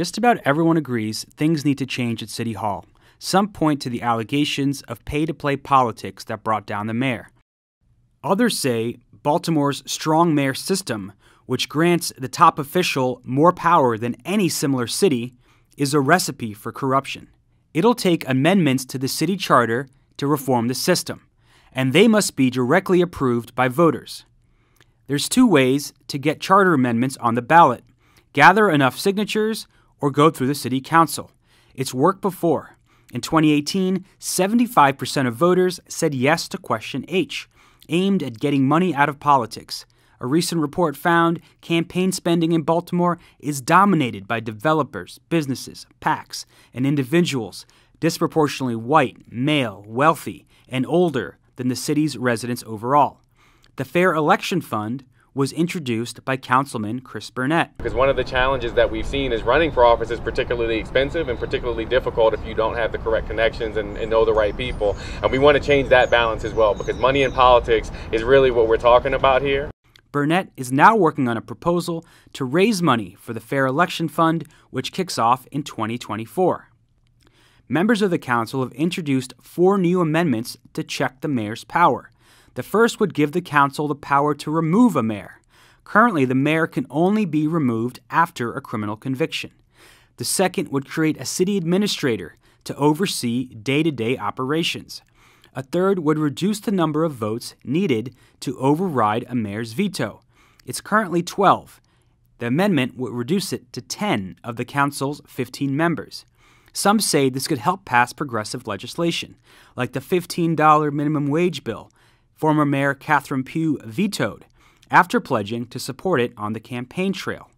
Just about everyone agrees things need to change at City Hall. Some point to the allegations of pay to play politics that brought down the mayor. Others say Baltimore's strong mayor system, which grants the top official more power than any similar city, is a recipe for corruption. It'll take amendments to the city charter to reform the system, and they must be directly approved by voters. There's two ways to get charter amendments on the ballot gather enough signatures or go through the city council. It's worked before. In 2018, 75% of voters said yes to Question H, aimed at getting money out of politics. A recent report found campaign spending in Baltimore is dominated by developers, businesses, PACs, and individuals disproportionately white, male, wealthy, and older than the city's residents overall. The Fair Election Fund, was introduced by Councilman Chris Burnett. Because one of the challenges that we've seen is running for office is particularly expensive and particularly difficult if you don't have the correct connections and, and, know the right people. And we want to change that balance as well because money in politics is really what we're talking about here. Burnett is now working on a proposal to raise money for the Fair Election Fund, which kicks off in 2024. Members of the council have introduced four new amendments to check the mayor's power. The first would give the council the power to remove a mayor. Currently, the mayor can only be removed after a criminal conviction. The second would create a city administrator to oversee day to day operations. A third would reduce the number of votes needed to override a mayor's veto. It's currently 12. The amendment would reduce it to 10 of the council's 15 members. Some say this could help pass progressive legislation, like the $15 minimum wage bill former Mayor Catherine Pugh vetoed after pledging to support it on the campaign trail.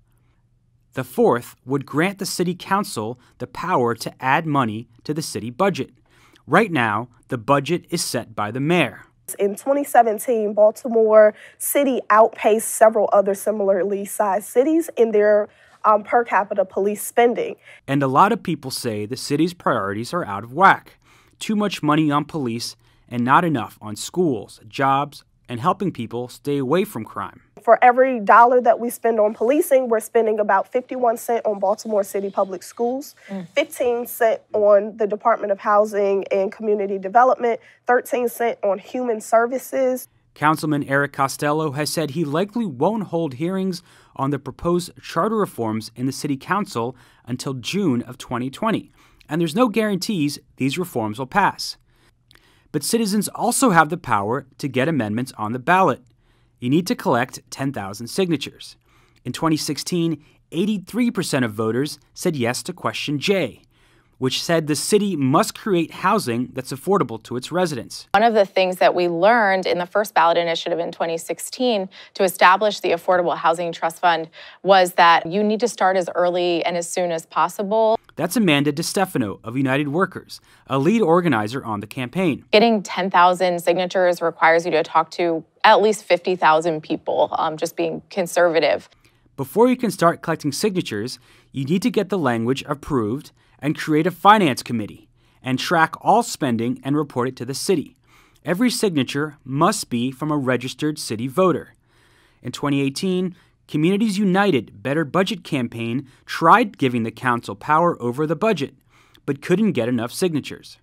The fourth would grant the City Council the power to add money to the city budget. Right now, the budget is set by the mayor. In 2017, Baltimore City outpaced several other similarly sized cities in their um, per capita police spending. And a lot of people say the city's priorities are out of whack. Too much money on police and not enough on schools, jobs, and helping people stay away from crime. For every dollar that we spend on policing, we're spending about 51 cent on Baltimore City Public Schools, mm. 15 cent on the Department of Housing and Community Development, 13 cent on human services. Councilman Eric Costello has said he likely won't hold hearings on the proposed charter reforms in the city council until June of 2020. And there's no guarantees these reforms will pass but citizens also have the power to get amendments on the ballot. You need to collect 10,000 signatures. In 2016, 83% of voters said yes to question J which said the city must create housing that's affordable to its residents. One of the things that we learned in the first ballot initiative in 2016 to establish the Affordable Housing Trust Fund was that you need to start as early and as soon as possible. That's Amanda DeStefano of United Workers, a lead organizer on the campaign. Getting 10,000 signatures requires you to talk to at least 50,000 people, um, just being conservative. Before you can start collecting signatures, you need to get the language approved and create a finance committee and track all spending and report it to the city. Every signature must be from a registered city voter. In 2018, Communities United Better Budget campaign tried giving the council power over the budget, but couldn't get enough signatures.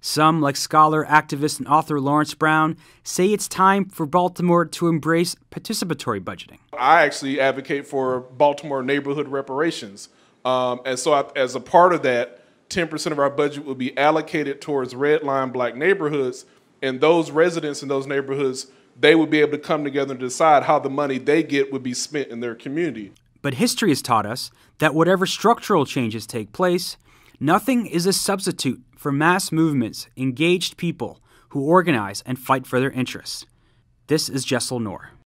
Some, like scholar, activist, and author Lawrence Brown, say it's time for Baltimore to embrace participatory budgeting. I actually advocate for Baltimore neighborhood reparations um, and so, I, as a part of that, 10% of our budget will be allocated towards red line black neighborhoods. And those residents in those neighborhoods, they would be able to come together and decide how the money they get would be spent in their community. But history has taught us that whatever structural changes take place, nothing is a substitute for mass movements, engaged people who organize and fight for their interests. This is Jessel Knorr.